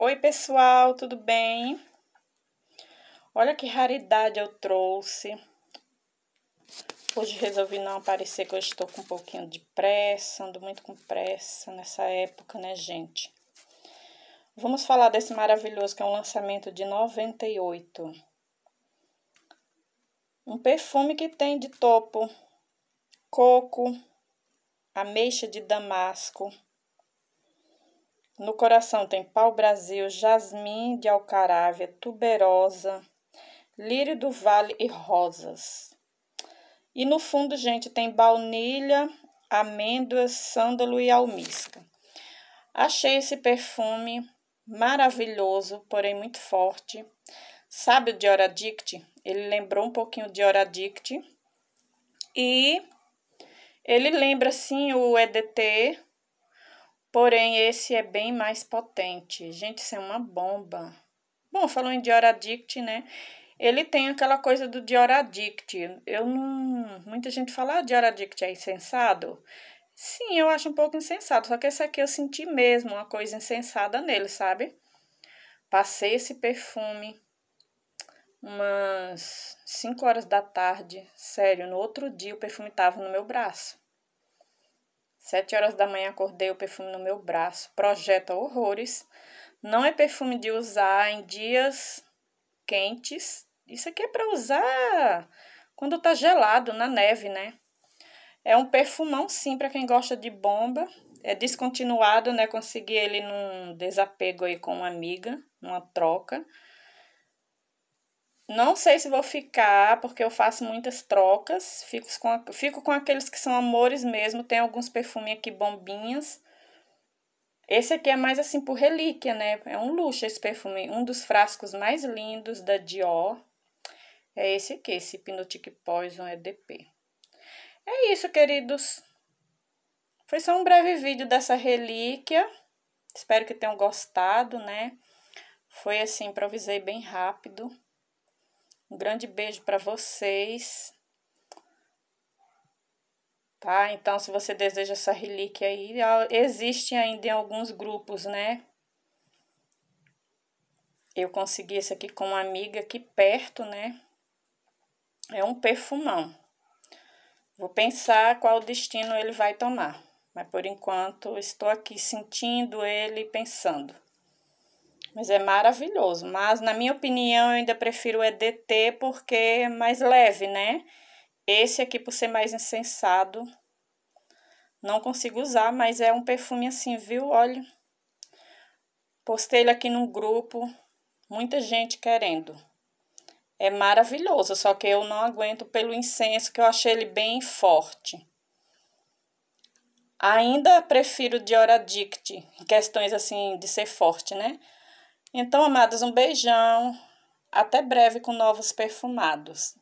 Oi, pessoal, tudo bem? Olha que raridade eu trouxe. Hoje resolvi não aparecer que eu estou com um pouquinho de pressa, ando muito com pressa nessa época, né, gente? Vamos falar desse maravilhoso que é um lançamento de 98. Um perfume que tem de topo coco, ameixa de damasco, no coração tem pau-brasil, jasmim de alcarávia, tuberosa, lírio do vale e rosas. E no fundo, gente, tem baunilha, amêndoas, sândalo e almíscar. Achei esse perfume maravilhoso, porém muito forte. Sabe o de Addict? Ele lembrou um pouquinho o Dior E ele lembra, sim, o EDT, Porém, esse é bem mais potente. Gente, isso é uma bomba. Bom, falando em Dior né? Ele tem aquela coisa do Dior Eu não. Muita gente fala, ah, Dior é insensado. Sim, eu acho um pouco insensado. Só que esse aqui eu senti mesmo uma coisa insensada nele, sabe? Passei esse perfume umas 5 horas da tarde. Sério, no outro dia o perfume tava no meu braço. Sete horas da manhã acordei o perfume no meu braço. Projeta horrores. Não é perfume de usar em dias quentes. Isso aqui é para usar quando tá gelado, na neve, né? É um perfumão sim para quem gosta de bomba. É descontinuado, né? Consegui ele num desapego aí com uma amiga, numa troca. Não sei se vou ficar, porque eu faço muitas trocas. Fico com, fico com aqueles que são amores mesmo. Tem alguns perfumes aqui bombinhas. Esse aqui é mais assim por relíquia, né? É um luxo esse perfume. Um dos frascos mais lindos da Dior. É esse aqui, esse Hypnotic Poison EDP. É isso, queridos. Foi só um breve vídeo dessa relíquia. Espero que tenham gostado, né? Foi assim, improvisei bem rápido. Um grande beijo para vocês. Tá? Então, se você deseja essa relíquia aí, existe ainda em alguns grupos, né? Eu consegui esse aqui com uma amiga aqui perto, né? É um perfumão. Vou pensar qual destino ele vai tomar, mas por enquanto estou aqui sentindo ele e pensando. Mas é maravilhoso. Mas, na minha opinião, eu ainda prefiro o EDT porque é mais leve, né? Esse aqui, por ser mais insensado, não consigo usar, mas é um perfume assim, viu? Olha, postei ele aqui no grupo, muita gente querendo. É maravilhoso, só que eu não aguento pelo incenso, que eu achei ele bem forte. Ainda prefiro Dior Addict, em questões assim de ser forte, né? Então, amadas, um beijão. Até breve com novos perfumados.